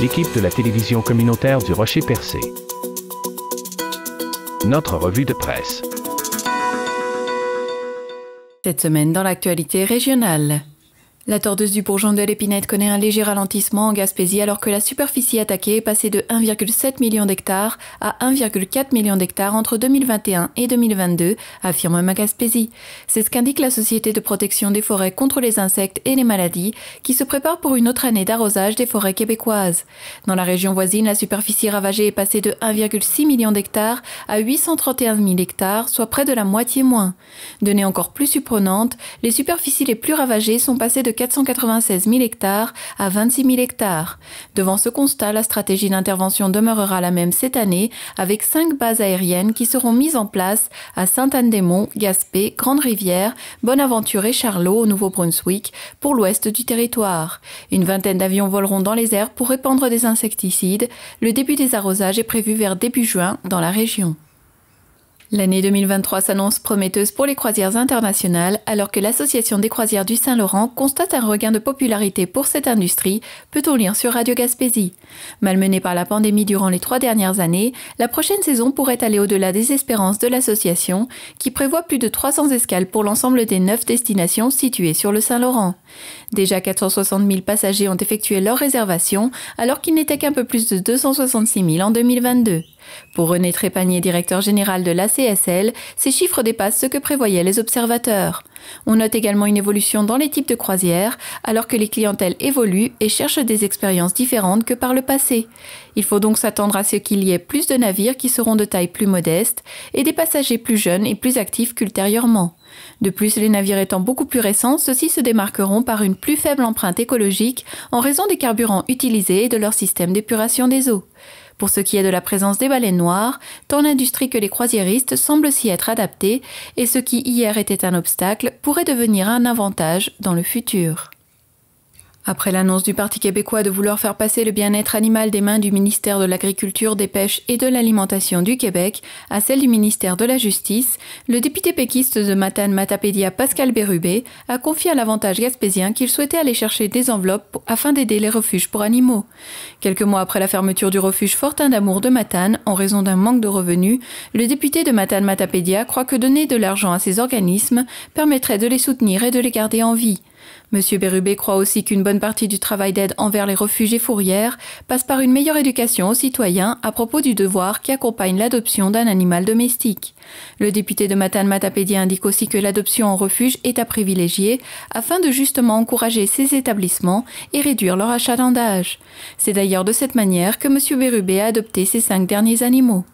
l'équipe de la télévision communautaire du Rocher Percé. Notre revue de presse. Cette semaine dans l'actualité régionale. La tordeuse du bourgeon de l'épinette connaît un léger ralentissement en Gaspésie alors que la superficie attaquée est passée de 1,7 million d'hectares à 1,4 million d'hectares entre 2021 et 2022, affirme Magaspésie. C'est ce qu'indique la Société de protection des forêts contre les insectes et les maladies qui se prépare pour une autre année d'arrosage des forêts québécoises. Dans la région voisine, la superficie ravagée est passée de 1,6 million d'hectares à 831 000 hectares, soit près de la moitié moins. Donnée encore plus surprenante, les superficies les plus ravagées sont passées de 496 000 hectares à 26 000 hectares. Devant ce constat, la stratégie d'intervention demeurera la même cette année avec cinq bases aériennes qui seront mises en place à Sainte-Anne-des-Monts, Gaspé, Grande-Rivière, Bonaventure et Charlot au Nouveau-Brunswick pour l'ouest du territoire. Une vingtaine d'avions voleront dans les airs pour répandre des insecticides. Le début des arrosages est prévu vers début juin dans la région. L'année 2023 s'annonce prometteuse pour les croisières internationales alors que l'Association des croisières du Saint-Laurent constate un regain de popularité pour cette industrie, peut-on lire sur Radio Gaspésie. Malmenée par la pandémie durant les trois dernières années, la prochaine saison pourrait aller au-delà des espérances de l'association qui prévoit plus de 300 escales pour l'ensemble des neuf destinations situées sur le Saint-Laurent. Déjà 460 000 passagers ont effectué leur réservation, alors qu'il n'était qu'un peu plus de 266 000 en 2022. Pour René Trépanier, directeur général de l'ACSL, ces chiffres dépassent ce que prévoyaient les observateurs. On note également une évolution dans les types de croisières, alors que les clientèles évoluent et cherchent des expériences différentes que par le passé. Il faut donc s'attendre à ce qu'il y ait plus de navires qui seront de taille plus modeste et des passagers plus jeunes et plus actifs qu'ultérieurement. De plus, les navires étant beaucoup plus récents, ceux-ci se démarqueront par une plus faible empreinte écologique en raison des carburants utilisés et de leur système d'épuration des eaux. Pour ce qui est de la présence des baleines noires, tant l'industrie que les croisiéristes semblent s'y être adaptés et ce qui hier était un obstacle pourrait devenir un avantage dans le futur. Après l'annonce du Parti québécois de vouloir faire passer le bien-être animal des mains du ministère de l'Agriculture, des Pêches et de l'Alimentation du Québec à celle du ministère de la Justice, le député péquiste de Matane Matapédia Pascal Bérubé a confié à l'avantage gaspésien qu'il souhaitait aller chercher des enveloppes afin d'aider les refuges pour animaux. Quelques mois après la fermeture du refuge Fortin d'Amour de Matane, en raison d'un manque de revenus, le député de Matane Matapédia croit que donner de l'argent à ces organismes permettrait de les soutenir et de les garder en vie. M. Bérubé croit aussi qu'une bonne partie du travail d'aide envers les réfugiés fourrières passe par une meilleure éducation aux citoyens à propos du devoir qui accompagne l'adoption d'un animal domestique. Le député de Matan Matapédia indique aussi que l'adoption en refuge est à privilégier afin de justement encourager ces établissements et réduire leur achat achalandage. C'est d'ailleurs de cette manière que M. Bérubé a adopté ses cinq derniers animaux.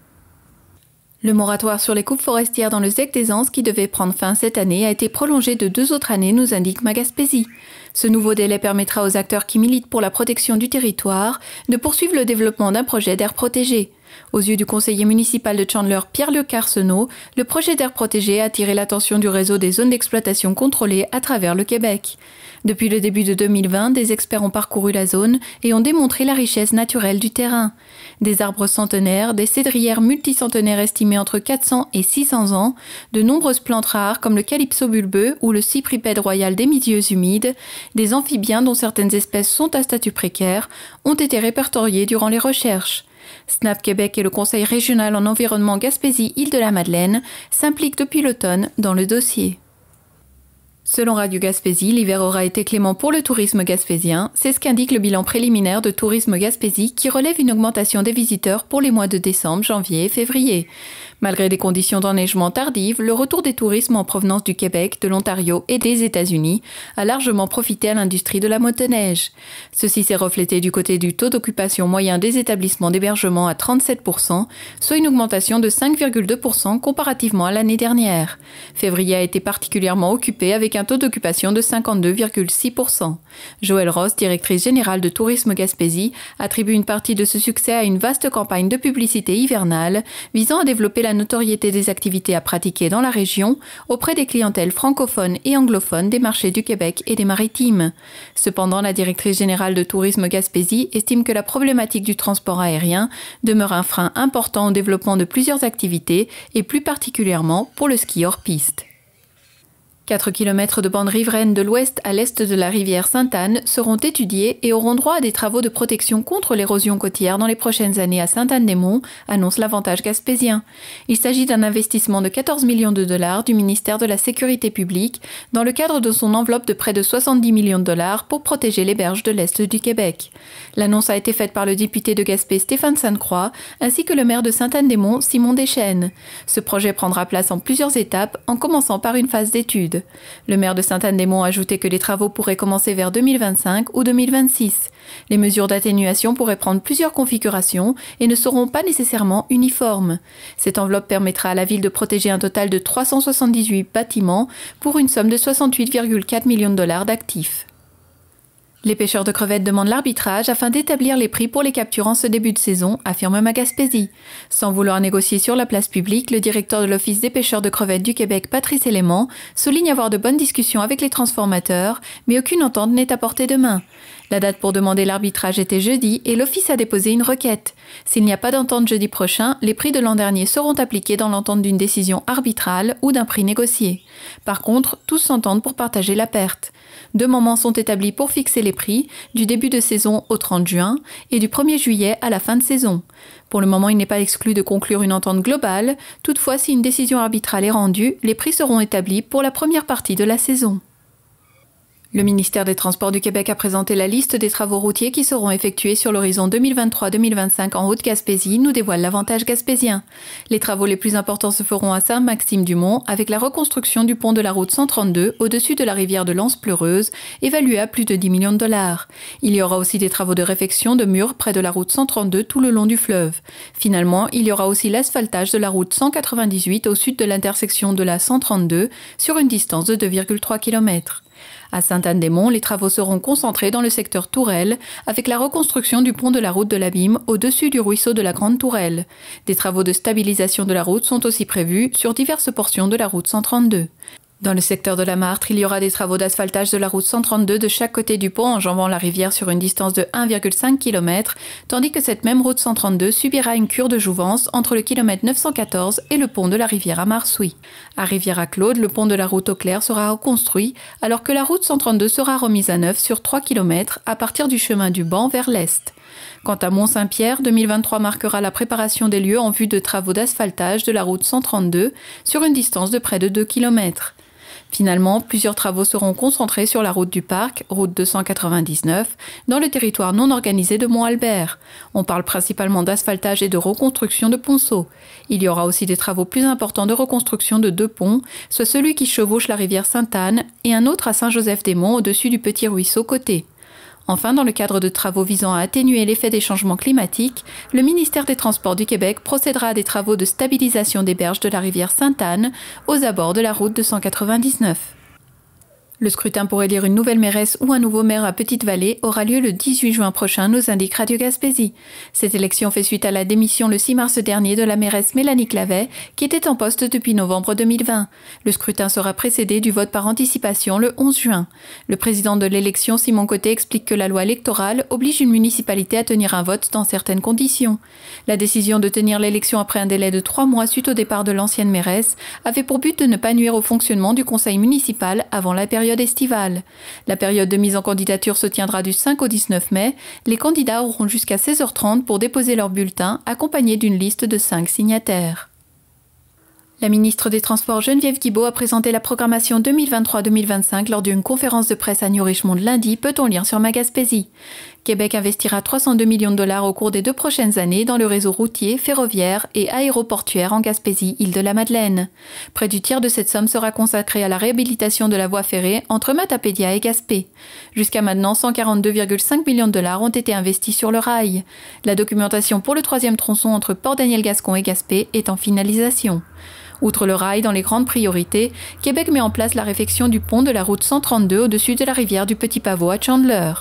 Le moratoire sur les coupes forestières dans le ZEC des Anses, qui devait prendre fin cette année, a été prolongé de deux autres années, nous indique Magaspésie. Ce nouveau délai permettra aux acteurs qui militent pour la protection du territoire de poursuivre le développement d'un projet d'air protégé. Aux yeux du conseiller municipal de Chandler, Pierre Le le projet d'air protégé a attiré l'attention du réseau des zones d'exploitation contrôlées à travers le Québec. Depuis le début de 2020, des experts ont parcouru la zone et ont démontré la richesse naturelle du terrain. Des arbres centenaires, des cédrières multicentenaires estimées entre 400 et 600 ans, de nombreuses plantes rares comme le calypso bulbeux ou le cypripède royal des milieux humides, des amphibiens dont certaines espèces sont à statut précaire, ont été répertoriés durant les recherches. Snap Québec et le Conseil régional en environnement Gaspésie-Île-de-la-Madeleine s'impliquent depuis l'automne dans le dossier. Selon Radio Gaspésie, l'hiver aura été clément pour le tourisme gaspésien. C'est ce qu'indique le bilan préliminaire de Tourisme Gaspésie qui relève une augmentation des visiteurs pour les mois de décembre, janvier et février. Malgré des conditions d'enneigement tardives, le retour des tourismes en provenance du Québec, de l'Ontario et des États-Unis a largement profité à l'industrie de la motoneige. Ceci s'est reflété du côté du taux d'occupation moyen des établissements d'hébergement à 37%, soit une augmentation de 5,2% comparativement à l'année dernière. Février a été particulièrement occupé avec un taux d'occupation de 52,6%. Joël Ross, directrice générale de Tourisme Gaspésie, attribue une partie de ce succès à une vaste campagne de publicité hivernale visant à développer la notoriété des activités à pratiquer dans la région auprès des clientèles francophones et anglophones des marchés du Québec et des maritimes. Cependant, la directrice générale de Tourisme Gaspésie estime que la problématique du transport aérien demeure un frein important au développement de plusieurs activités et plus particulièrement pour le ski hors piste. 4 km de bande riveraine de l'ouest à l'est de la rivière Sainte-Anne seront étudiés et auront droit à des travaux de protection contre l'érosion côtière dans les prochaines années à Sainte-Anne-des-Monts, annonce l'avantage gaspésien. Il s'agit d'un investissement de 14 millions de dollars du ministère de la Sécurité publique dans le cadre de son enveloppe de près de 70 millions de dollars pour protéger les berges de l'est du Québec. L'annonce a été faite par le député de Gaspé Stéphane Sainte-Croix ainsi que le maire de Sainte-Anne-des-Monts Simon Deschênes. Ce projet prendra place en plusieurs étapes en commençant par une phase d'étude. Le maire de Sainte-Anne-des-Monts a ajouté que les travaux pourraient commencer vers 2025 ou 2026. Les mesures d'atténuation pourraient prendre plusieurs configurations et ne seront pas nécessairement uniformes. Cette enveloppe permettra à la ville de protéger un total de 378 bâtiments pour une somme de 68,4 millions de dollars d'actifs. Les pêcheurs de crevettes demandent l'arbitrage afin d'établir les prix pour les captures en ce début de saison, affirme Magaspézi. Sans vouloir négocier sur la place publique, le directeur de l'Office des pêcheurs de crevettes du Québec, Patrice Élément, souligne avoir de bonnes discussions avec les transformateurs, mais aucune entente n'est apportée demain. La date pour demander l'arbitrage était jeudi et l'Office a déposé une requête. S'il n'y a pas d'entente jeudi prochain, les prix de l'an dernier seront appliqués dans l'entente d'une décision arbitrale ou d'un prix négocié. Par contre, tous s'entendent pour partager la perte. Deux moments sont établis pour fixer les prix, du début de saison au 30 juin et du 1er juillet à la fin de saison. Pour le moment, il n'est pas exclu de conclure une entente globale, toutefois si une décision arbitrale est rendue, les prix seront établis pour la première partie de la saison. Le ministère des Transports du Québec a présenté la liste des travaux routiers qui seront effectués sur l'horizon 2023-2025 en Haute-Gaspésie, nous dévoile l'avantage gaspésien. Les travaux les plus importants se feront à Saint-Maxime-du-Mont avec la reconstruction du pont de la route 132 au-dessus de la rivière de Lens-Pleureuse, évaluée à plus de 10 millions de dollars. Il y aura aussi des travaux de réfection de murs près de la route 132 tout le long du fleuve. Finalement, il y aura aussi l'asphaltage de la route 198 au sud de l'intersection de la 132 sur une distance de 2,3 km. À Sainte-Anne-des-Monts, les travaux seront concentrés dans le secteur Tourelle avec la reconstruction du pont de la route de l'Abîme au-dessus du ruisseau de la Grande Tourelle. Des travaux de stabilisation de la route sont aussi prévus sur diverses portions de la route 132. Dans le secteur de la Martre, il y aura des travaux d'asphaltage de la route 132 de chaque côté du pont en enjambant la rivière sur une distance de 1,5 km, tandis que cette même route 132 subira une cure de jouvence entre le kilomètre 914 et le pont de la rivière à Marsouy. À Rivière-à-Claude, le pont de la route Auclair sera reconstruit, alors que la route 132 sera remise à neuf sur 3 km à partir du chemin du banc vers l'est. Quant à Mont-Saint-Pierre, 2023 marquera la préparation des lieux en vue de travaux d'asphaltage de la route 132 sur une distance de près de 2 km. Finalement, plusieurs travaux seront concentrés sur la route du parc, route 299, dans le territoire non organisé de Mont-Albert. On parle principalement d'asphaltage et de reconstruction de ponceaux. Il y aura aussi des travaux plus importants de reconstruction de deux ponts, soit celui qui chevauche la rivière Sainte-Anne et un autre à Saint-Joseph-des-Monts au-dessus du petit ruisseau côté. Enfin, dans le cadre de travaux visant à atténuer l'effet des changements climatiques, le ministère des Transports du Québec procédera à des travaux de stabilisation des berges de la rivière Sainte-Anne aux abords de la route 299. Le scrutin pour élire une nouvelle mairesse ou un nouveau maire à Petite-Vallée aura lieu le 18 juin prochain, nous indique Radio Gaspésie. Cette élection fait suite à la démission le 6 mars dernier de la mairesse Mélanie Clavet, qui était en poste depuis novembre 2020. Le scrutin sera précédé du vote par anticipation le 11 juin. Le président de l'élection, Simon Côté, explique que la loi électorale oblige une municipalité à tenir un vote dans certaines conditions. La décision de tenir l'élection après un délai de trois mois suite au départ de l'ancienne mairesse avait pour but de ne pas nuire au fonctionnement du conseil municipal avant la période la période de mise en candidature se tiendra du 5 au 19 mai. Les candidats auront jusqu'à 16h30 pour déposer leur bulletin accompagné d'une liste de 5 signataires. La ministre des Transports Geneviève Guibault a présenté la programmation 2023-2025 lors d'une conférence de presse à New Richmond lundi, peut-on lire sur Magaspésie. Québec investira 302 millions de dollars au cours des deux prochaines années dans le réseau routier, ferroviaire et aéroportuaire en Gaspésie, île de la Madeleine. Près du tiers de cette somme sera consacrée à la réhabilitation de la voie ferrée entre Matapédia et Gaspé. Jusqu'à maintenant, 142,5 millions de dollars ont été investis sur le rail. La documentation pour le troisième tronçon entre Port-Daniel-Gascon et Gaspé est en finalisation. Outre le rail dans les grandes priorités, Québec met en place la réfection du pont de la route 132 au-dessus de la rivière du Petit Pavot à Chandler.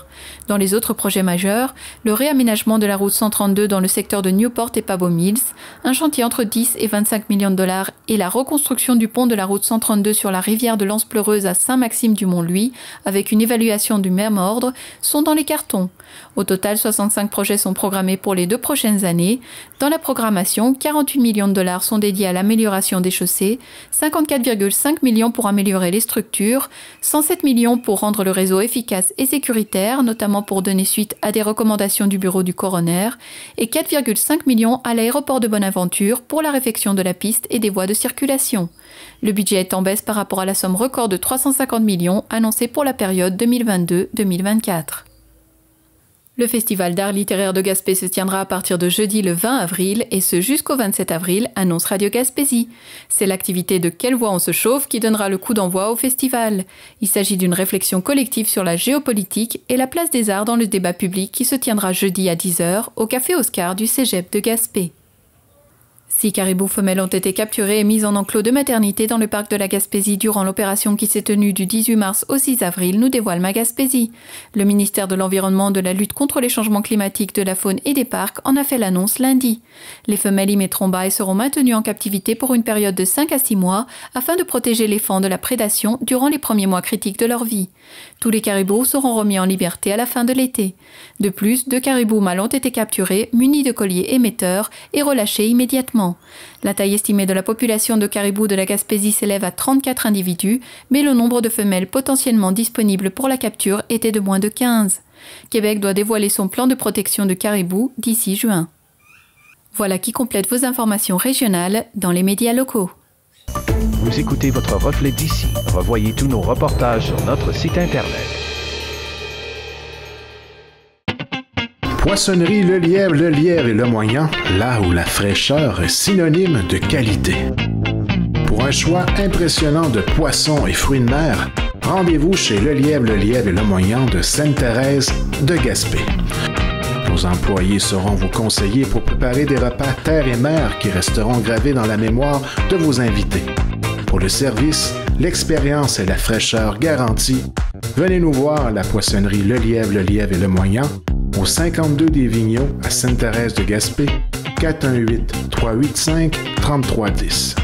Dans les autres projets majeurs, le réaménagement de la route 132 dans le secteur de Newport et Pavot Mills, un chantier entre 10 et 25 millions de dollars et la reconstruction du pont de la route 132 sur la rivière de l'Anse-Pleureuse à saint maxime du mont louis avec une évaluation du même ordre, sont dans les cartons. Au total, 65 projets sont programmés pour les deux prochaines années. Dans la programmation, 48 millions de dollars sont dédiés à l'amélioration des chaussée 54,5 millions pour améliorer les structures, 107 millions pour rendre le réseau efficace et sécuritaire, notamment pour donner suite à des recommandations du bureau du coroner, et 4,5 millions à l'aéroport de Bonaventure pour la réfection de la piste et des voies de circulation. Le budget est en baisse par rapport à la somme record de 350 millions annoncée pour la période 2022-2024. Le Festival d'art littéraire de Gaspé se tiendra à partir de jeudi le 20 avril et ce jusqu'au 27 avril, annonce Radio Gaspésie. C'est l'activité de Quelle voix on se chauffe qui donnera le coup d'envoi au festival. Il s'agit d'une réflexion collective sur la géopolitique et la place des arts dans le débat public qui se tiendra jeudi à 10h au Café Oscar du Cégep de Gaspé. Six caribous femelles ont été capturées et mises en enclos de maternité dans le parc de la Gaspésie durant l'opération qui s'est tenue du 18 mars au 6 avril, nous dévoile Magaspésie. Le ministère de l'Environnement, de la lutte contre les changements climatiques, de la faune et des parcs en a fait l'annonce lundi. Les femelles y mettront bas et seront maintenues en captivité pour une période de 5 à 6 mois afin de protéger les fans de la prédation durant les premiers mois critiques de leur vie. Tous les caribous seront remis en liberté à la fin de l'été. De plus, deux caribous mâles ont été capturés, munis de colliers émetteurs et relâchés immédiatement. La taille estimée de la population de caribous de la Gaspésie s'élève à 34 individus, mais le nombre de femelles potentiellement disponibles pour la capture était de moins de 15. Québec doit dévoiler son plan de protection de caribous d'ici juin. Voilà qui complète vos informations régionales dans les médias locaux. Vous écoutez votre reflet d'ici. Revoyez tous nos reportages sur notre site internet. Poissonnerie Le Lièvre, Le et Le Moyen, là où la fraîcheur est synonyme de qualité. Pour un choix impressionnant de poissons et fruits de mer, rendez-vous chez Le Lièvre, Le Lièvre et Le Moyen de Sainte-Thérèse de Gaspé. Nos employés seront vos conseillers pour préparer des repas terre et mer qui resteront gravés dans la mémoire de vos invités. Pour le service, l'expérience et la fraîcheur garantie, venez nous voir à la poissonnerie Le Lièvre, Le Lièvre et Le Moyen, au 52 des Vignons, à Sainte-Thérèse de Gaspé, 418-385-3310.